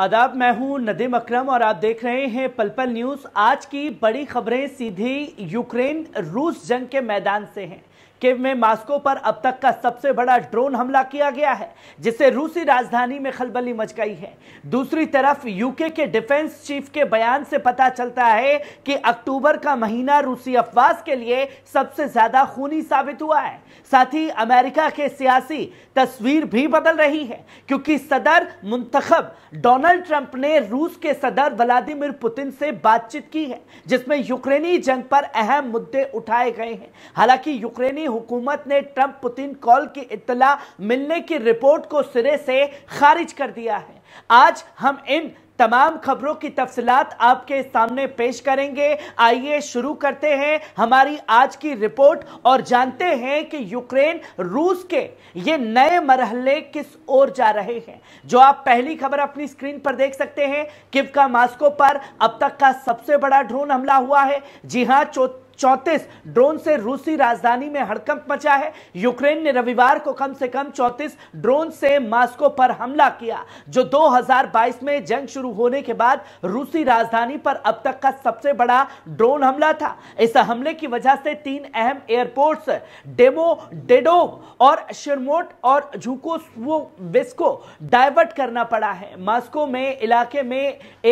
आदाब मैं हूं नदीम अकरम और आप देख रहे हैं पलपल न्यूज़ आज की बड़ी खबरें सीधी यूक्रेन रूस जंग के मैदान से हैं कि में मास्को पर अब तक का सबसे बड़ा ड्रोन हमला किया गया है जिससे रूसी राजधानी में खलबली मच गई है दूसरी तरफ यूके के डिफेंस चीफ के बयान से पता चलता है कि अक्टूबर का महीना रूसी अफवाज के लिए सबसे ज्यादा खूनी साबित हुआ है साथ ही अमेरिका के सियासी तस्वीर भी बदल रही है क्योंकि सदर मुंतखब डोनाल्ड ट्रंप ने रूस के सदर व्लादिमिर पुतिन से बातचीत की है जिसमें यूक्रेनी जंग पर अहम मुद्दे उठाए गए हैं हालांकि यूक्रेनी हुकूमत ने ट्रंप पुतिन कॉल की इतला मिलने की रिपोर्ट को सिरे से खारिज कर दिया है आज हम इन तमाम खबरों की तफसलत आपके सामने पेश करेंगे आइए शुरू करते हैं हमारी आज की रिपोर्ट और जानते हैं कि यूक्रेन रूस के ये नए मरहले किस ओर जा रहे हैं जो आप पहली खबर अपनी स्क्रीन पर देख सकते हैं किवका मास्को पर अब तक का सबसे बड़ा ड्रोन हमला हुआ है जी हाँ चौथ चौंतीस ड्रोन से रूसी राजधानी में हड़कंप मचा है यूक्रेन ने रविवार को कम से कम चौंतीस ड्रोन से मास्को पर हमला किया जो 2022 में जंग शुरू होने के बाद रूसी राजधानी पर अब तक का सबसे बड़ा ड्रोन हमला था इस हमले की वजह से तीन अहम एयरपोर्ट्स डेमो डेडो और शिरमोट और झुको वेस्को डाइवर्ट करना पड़ा है मास्को में इलाके में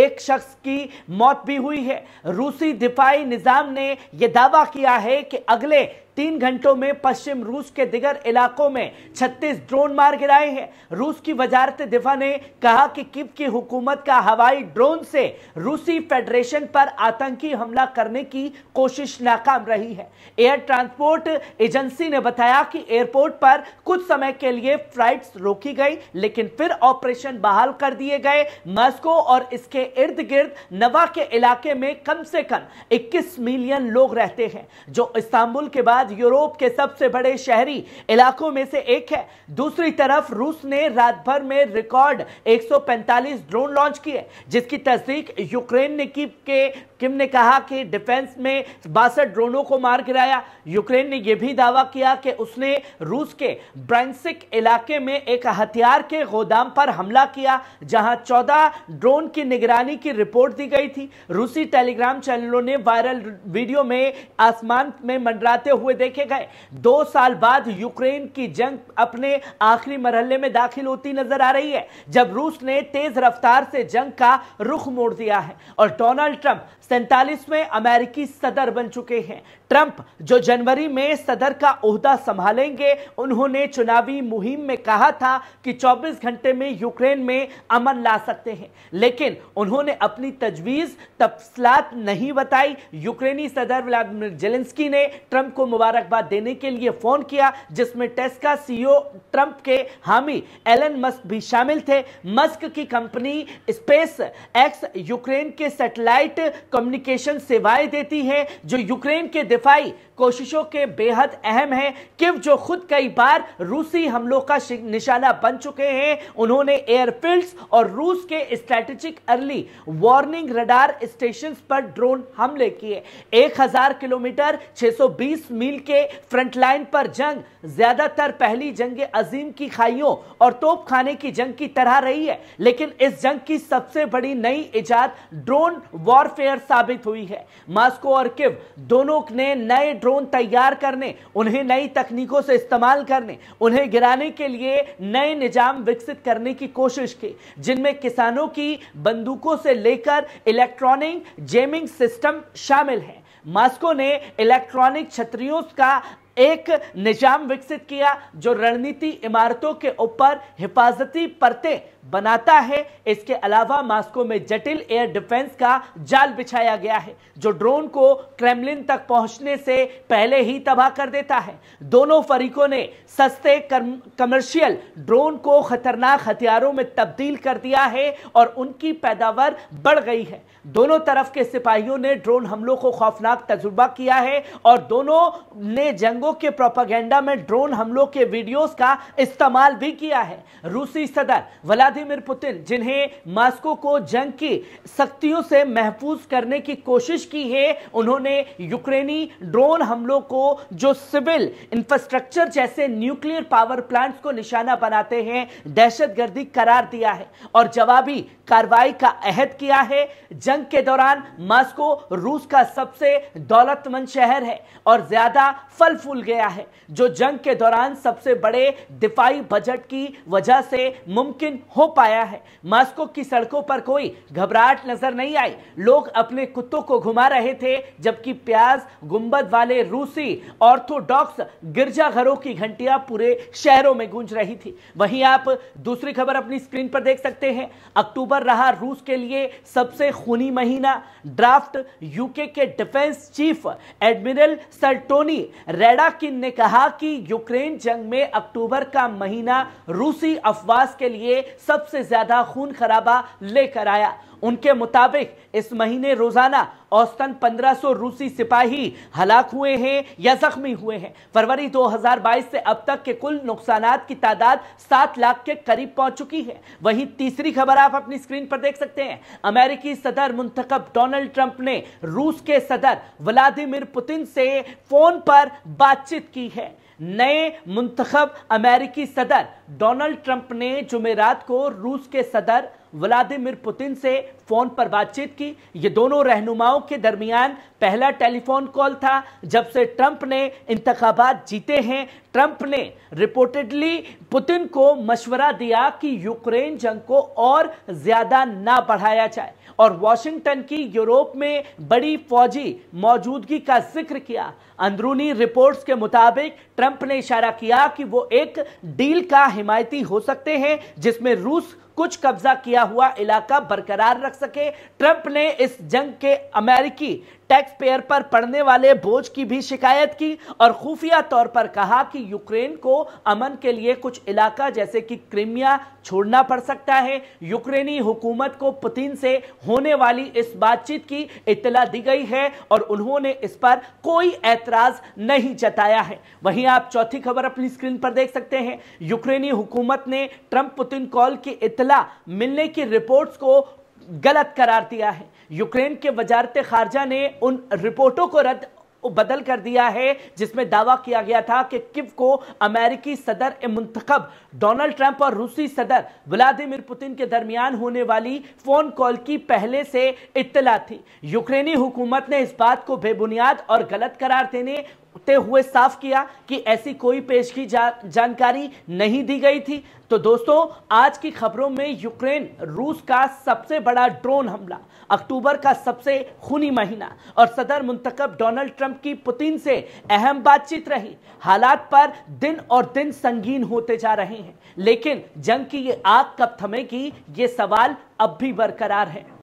एक शख्स की मौत भी हुई है रूसी दिफाई निजाम ने यह दावा किया है कि अगले तीन घंटों में पश्चिम रूस के दिगर इलाकों में 36 ड्रोन मार गिराए हैं रूस की वजारत दिफा ने कहा कि किव की हुकूमत का हवाई ड्रोन से रूसी फेडरेशन पर आतंकी हमला करने की कोशिश नाकाम रही है एयर ट्रांसपोर्ट एजेंसी ने बताया कि एयरपोर्ट पर कुछ समय के लिए फ्लाइट्स रोकी गई लेकिन फिर ऑपरेशन बहाल कर दिए गए मॉस्को और इसके इर्द गिर्द नवा के इलाके में कम से कम इक्कीस मिलियन लोग रहते हैं जो इस्तांबुल के बाद बाद यूरोप के सबसे बड़े शहरी इलाकों में से एक है दूसरी तरफ रूस ने रात भर में रिकॉर्ड 145 ड्रोन लॉन्च किए जिसकी तस्दीक यूक्रेन ने की के किम ने कहा कि डिफेंस में बासठ ड्रोनों को मार गिराया यूक्रेन ने यह भी दावा किया कि उसने रूस के ब्रांसिक इलाके में एक हथियार के गोदाम पर हमला किया जहां 14 ड्रोन की निगरानी की रिपोर्ट दी गई थी रूसी टेलीग्राम चैनलों ने वायरल वीडियो में आसमान में मंडराते हुए हुए देखे गए दो साल बाद यूक्रेन की जंग अपने आखिरी मरहले में दाखिल होती नजर आ रही है जब रूस ने तेज रफ्तार से जंग का रुख मोड़ दिया है और डोनाल्ड ट्रंप सैतालीसवें अमेरिकी सदर बन चुके हैं ट्रंप जो जनवरी में सदर का उहदा संभालेंगे उन्होंने चुनावी मुहिम में कहा था कि 24 घंटे में यूक्रेन में अमन ला सकते हैं लेकिन उन्होंने अपनी तजवीज तफसलात नहीं बताई यूक्रेनी सदर व्लादिमिर जेलेंस्की ने ट्रंप को मुबारक मुबारकबाद देने के लिए फोन किया जिसमें टेस्का सीईओ ट्रंप के हामी एलन मस्क भी शामिल थे मस्क की कंपनी स्पेस एक्स यूक्रेन के सैटेलाइट कम्युनिकेशन सेवाएं देती है जो यूक्रेन के दिफाई कोशिशों के बेहद अहम है किव जो खुद कई बार रूसी हमलों का निशाना बन चुके हैं उन्होंने एयरफील्ड्स और रूस के strategic early warning radar stations पर ड्रोन हमले किए 1000 किलोमीटर 620 मील कारगिल के फ्रंटलाइन पर जंग ज्यादातर पहली जंग अजीम की खाइयों और तोप खाने की जंग की तरह रही है लेकिन इस जंग की सबसे बड़ी नई इजाद ड्रोन वॉरफेयर साबित हुई है मास्को और किव दोनों ने नए ड्रोन तैयार करने उन्हें नई तकनीकों से इस्तेमाल करने उन्हें गिराने के लिए नए निजाम विकसित करने की कोशिश की जिनमें किसानों की बंदूकों से लेकर इलेक्ट्रॉनिक जेमिंग सिस्टम शामिल है मास्को ने इलेक्ट्रॉनिक छतरियों का एक निजाम विकसित किया जो रणनीति इमारतों के ऊपर हिफाजती परतें बनाता है इसके अलावा मास्को में जटिल एयर डिफेंस का जाल बिछाया गया है जो ड्रोन को क्रेमलिन तक पहुंचने से पहले ही तबाह कर देता है दोनों फरीकों ने सस्ते कमर्शियल ड्रोन को खतरनाक हथियारों में तब्दील कर दिया है और उनकी पैदावार बढ़ गई है दोनों तरफ के सिपाहियों ने ड्रोन हमलों को खौफनाक तजुर्बा किया है और दोनों ने जंग तालिबान के प्रोपागेंडा में ड्रोन हमलों के वीडियोस का इस्तेमाल भी किया है रूसी सदर व्लादिमिर पुतिन जिन्हें मास्को को जंग की सख्तियों से महफूज करने की कोशिश की है उन्होंने यूक्रेनी ड्रोन हमलों को जो सिविल इंफ्रास्ट्रक्चर जैसे न्यूक्लियर पावर प्लांट्स को निशाना बनाते हैं दहशतगर्दी करार दिया है और जवाबी कार्रवाई का अहद किया है जंग के दौरान मास्को रूस का सबसे दौलतमंद शहर है और ज्यादा फल फूल भूल गया है जो जंग के दौरान सबसे बड़े दिफाई बजट की वजह से मुमकिन हो पाया है मास्को की सड़कों पर कोई घबराहट नजर नहीं आई लोग अपने कुत्तों को घुमा रहे थे जबकि प्याज गुंबद वाले रूसी ऑर्थोडॉक्स गिरजाघरों की घंटियां पूरे शहरों में गूंज रही थी वहीं आप दूसरी खबर अपनी स्क्रीन पर देख सकते हैं अक्टूबर रहा रूस के लिए सबसे खूनी महीना ड्राफ्ट यूके के डिफेंस चीफ एडमिरल सल्टोनी रेडा बेलाकिन ने कहा कि यूक्रेन जंग में अक्टूबर का महीना रूसी अफवाज के लिए सबसे ज्यादा खून खराबा लेकर आया उनके मुताबिक इस महीने रोजाना औसतन 1500 रूसी सिपाही हलाक हुए हैं या जख्मी हुए हैं फरवरी 2022 से अब तक के कुल नुकसान की तादाद सात लाख के करीब पहुंच चुकी है वहीं तीसरी खबर आप अपनी स्क्रीन पर देख सकते हैं अमेरिकी सदर मुंतखब डोनाल्ड ट्रंप ने रूस के सदर व्लादिमिर पुतिन से फोन पर बातचीत की है नए मुंतखब अमेरिकी सदर डोनाल्ड ट्रंप ने जुमेरात को रूस के सदर व्लादिमिर पुतिन से फोन पर बातचीत की ये दोनों रहनुमाओं के दरमियान पहला टेलीफोन कॉल था जब से ट्रंप ने इंतखाबात जीते हैं ट्रंप ने रिपोर्टेडली पुतिन को मशवरा दिया कि यूक्रेन जंग को और ज्यादा ना बढ़ाया जाए और वॉशिंगटन की यूरोप में बड़ी फौजी मौजूदगी का जिक्र किया अंदरूनी रिपोर्ट्स के मुताबिक ट्रंप ने इशारा किया कि वो एक डील का हिमायती हो सकते हैं जिसमें रूस कुछ कब्जा किया हुआ इलाका बरकरार रख सके ट्रंप ने इस जंग के अमेरिकी टैक्स पेयर पर पड़ने वाले बोझ की भी शिकायत की और खुफिया तौर पर कहा कि यूक्रेन को अमन के लिए कुछ इलाका जैसे कि क्रिमिया छोड़ना पड़ सकता है यूक्रेनी हुकूमत को पुतिन से होने वाली इस बातचीत की इतला दी गई है और उन्होंने इस पर कोई एतराज नहीं जताया है वहीं आप चौथी खबर अपनी स्क्रीन पर देख सकते हैं यूक्रेनी हुकूमत ने ट्रंप पुतिन कॉल की इतला इतला मिलने की रिपोर्ट्स को गलत करार दिया है यूक्रेन के वजारत खारजा ने उन रिपोर्टों को रद्द बदल कर दिया है जिसमें दावा किया गया था कि किव को अमेरिकी सदर मुंतब डोनाल्ड ट्रंप और रूसी सदर व्लादिमिर पुतिन के दरमियान होने वाली फोन कॉल की पहले से इतला थी यूक्रेनी हुकूमत ने इस बात को बेबुनियाद और गलत करार देने बोलते हुए साफ किया कि ऐसी कोई पेश की जा, जानकारी नहीं दी गई थी तो दोस्तों आज की खबरों में यूक्रेन रूस का सबसे बड़ा ड्रोन हमला अक्टूबर का सबसे खूनी महीना और सदर मुंतकब डोनाल्ड ट्रंप की पुतिन से अहम बातचीत रही हालात पर दिन और दिन संगीन होते जा रहे हैं लेकिन जंग की ये आग कब थमेगी ये सवाल अब भी बरकरार है